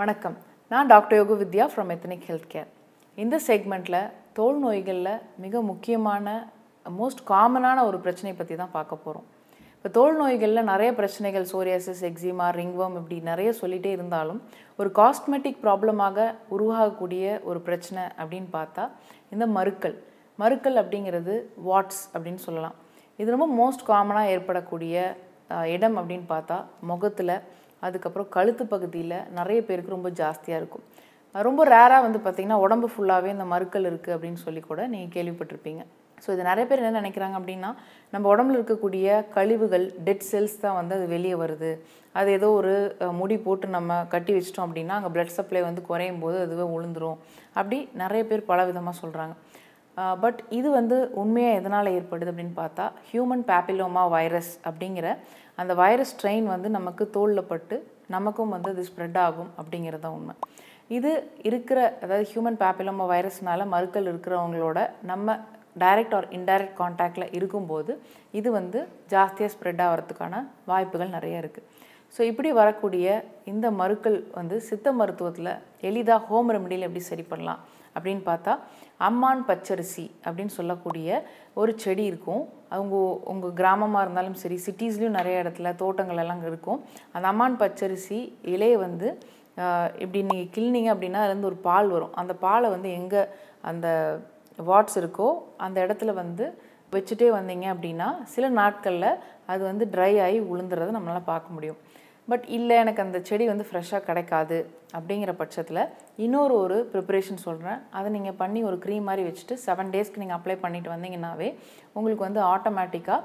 வணக்கம் நான் doctor Yogu Vidya from ethnic health care இந்த செக்மெண்ட்டில் தோல் நோய்களில் மிக முக்கியமான மோஸ்ட் காமனான ஒரு பிரச்சனை பற்றி தான் பார்க்க போகிறோம் இப்போ தோல் நோய்களில் நிறைய பிரச்சனைகள் சோரியாசிஸ் எக்ஸிமா ரிங்வம் இப்படி நிறைய சொல்லிகிட்டே இருந்தாலும் ஒரு காஸ்மெட்டிக் ப்ராப்ளமாக உருவாகக்கூடிய ஒரு பிரச்சனை அப்படின்னு பார்த்தா இந்த மறுக்கள் மறுக்கள் அப்படிங்கிறது வாட்ஸ் அப்படின்னு சொல்லலாம் இது ரொம்ப மோஸ்ட் காமனாக ஏற்படக்கூடிய இடம் அப்படின்னு பார்த்தா முகத்தில் அதுக்கப்புறம் கழுத்து பகுதியில் நிறைய பேருக்கு ரொம்ப ஜாஸ்தியாக இருக்கும் ரொம்ப ரேராக வந்து பார்த்திங்கன்னா உடம்பு ஃபுல்லாகவே இந்த மறுக்கள் இருக்குது அப்படின்னு சொல்லி கூட நீங்கள் கேள்விப்பட்டிருப்பீங்க ஸோ இது நிறைய பேர் என்ன நினைக்கிறாங்க அப்படின்னா நம்ம உடம்புல இருக்கக்கூடிய கழிவுகள் டெட் செல்ஸ் தான் வந்து அது வெளியே வருது அது ஏதோ ஒரு முடி போட்டு நம்ம கட்டி வச்சிட்டோம் அப்படின்னா அங்கே பிளட் சப்ளை வந்து குறையும் போது அதுவே உளுந்துரும் அப்படி நிறைய பேர் பல விதமாக சொல்கிறாங்க பட் இது வந்து உண்மையாக எதனால் ஏற்படுது அப்படின்னு பார்த்தா ஹியூமன் பேப்பிலோமா வைரஸ் அப்படிங்கிற அந்த வைரஸ் ஸ்ட்ரெயின் வந்து நமக்கு தோளில் பட்டு நமக்கும் வந்து அது ஸ்ப்ரெட் ஆகும் அப்படிங்கிறது தான் உண்மை இது இருக்கிற அதாவது ஹியூமன் பேப்பிலோமா வைரஸ்னால மறுக்கல் இருக்கிறவங்களோட நம்ம டைரக்ட் ஆர் இன்டைரக்ட் கான்டாக்டில் இருக்கும்போது இது வந்து ஜாஸ்தியாக ஸ்ப்ரெட் ஆகிறதுக்கான வாய்ப்புகள் நிறையா இருக்குது ஸோ இப்படி வரக்கூடிய இந்த மருக்கள் வந்து சித்த மருத்துவத்தில் எளிதாக ஹோம் ரெமடியில் எப்படி சரி பண்ணலாம் அப்படின்னு பார்த்தா அம்மான் பச்சரிசி அப்படின்னு சொல்லக்கூடிய ஒரு செடி இருக்கும் அவங்க உங்கள் கிராமமாக இருந்தாலும் சரி சிட்டிஸ்லேயும் நிறைய இடத்துல தோட்டங்கள் எல்லாம் இருக்கும் அந்த அம்மான் பச்சரிசி இலையை வந்து இப்படி நீங்கள் கிள்னிங்க அப்படின்னா அதுலேருந்து ஒரு பால் வரும் அந்த பாலை வந்து எங்கே அந்த வாட்ஸ் இருக்கோ அந்த இடத்துல வந்து வச்சுட்டே வந்தீங்க அப்படின்னா சில நாட்களில் அது வந்து ட்ரை ஆகி உளுந்துறதை நம்மளால் பார்க்க முடியும் பட் இல்லை எனக்கு அந்த செடி வந்து ஃப்ரெஷ்ஷாக கிடைக்காது அப்படிங்கிற பட்சத்தில் இன்னொரு ஒரு ப்ரிப்ரேஷன் சொல்கிறேன் அதை நீங்கள் பண்ணி ஒரு க்ரீம் மாதிரி வச்சுட்டு செவன் டேஸ்க்கு நீங்கள் அப்ளை பண்ணிட்டு வந்தீங்கன்னாவே உங்களுக்கு வந்து ஆட்டோமேட்டிக்காக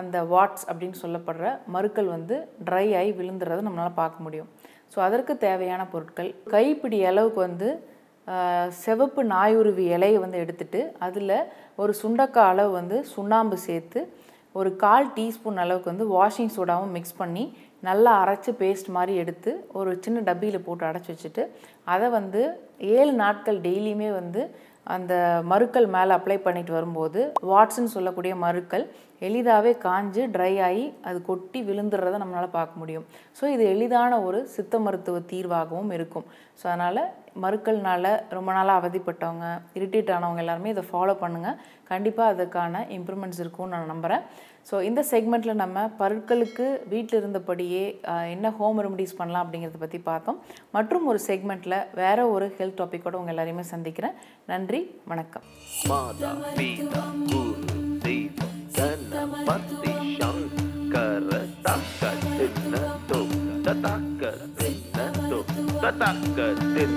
அந்த வாட்ஸ் அப்படின்னு சொல்லப்படுற மறுக்கள் வந்து ட்ரை ஆகி விழுந்துறதை நம்மளால் பார்க்க முடியும் ஸோ அதற்கு தேவையான பொருட்கள் கைப்பிடி அளவுக்கு வந்து செவப்பு நாயுருவி இலையை வந்து எடுத்துட்டு அதில் ஒரு சுண்டக்காய் அளவு வந்து சுண்ணாம்பு சேர்த்து ஒரு கால் டீஸ்பூன் அளவுக்கு வந்து வாஷிங் சோடாவும் மிக்ஸ் பண்ணி நல்லா அரைச்சி பேஸ்ட் மாதிரி எடுத்து ஒரு சின்ன டப்பியில் போட்டு அடைச்சி வச்சுட்டு அதை வந்து ஏழு நாட்கள் டெய்லியுமே வந்து அந்த மறுக்கள் மேலே அப்ளை பண்ணிட்டு வரும்போது வாட்ஸ்ன்னு சொல்லக்கூடிய மறுக்கள் எளிதாகவே காஞ்சு ட்ரை ஆகி அது கொட்டி விழுந்துடுறத நம்மளால் பார்க்க முடியும் ஸோ இது எளிதான ஒரு சித்த மருத்துவ தீர்வாகவும் இருக்கும் ஸோ அதனால் மறுக்கள்னால ரொம்ப நாளாக அவதிப்பட்டவங்க இரிட்டேட் ஆனவங்க எல்லாருமே இதை ஃபாலோ பண்ணுங்கள் கண்டிப்பாக அதுக்கான இம்ப்ரூவ்மெண்ட்ஸ் இருக்கும்னு நான் நம்புகிறேன் ஸோ இந்த செக்மெண்ட்டில் நம்ம பற்களுக்கு வீட்டில் இருந்தபடியே என்ன ஹோம் ரெமடிஸ் பண்ணலாம் அப்படிங்கிறத பற்றி பார்த்தோம் மற்றும் ஒரு செக்மெண்ட்டில் வேறு ஒரு ஹெல்த் டாப்பிக்கோடு உங்கள் எல்லாரையுமே சந்திக்கிறேன் நன்றி வணக்கம் தத்தக்க தின்ன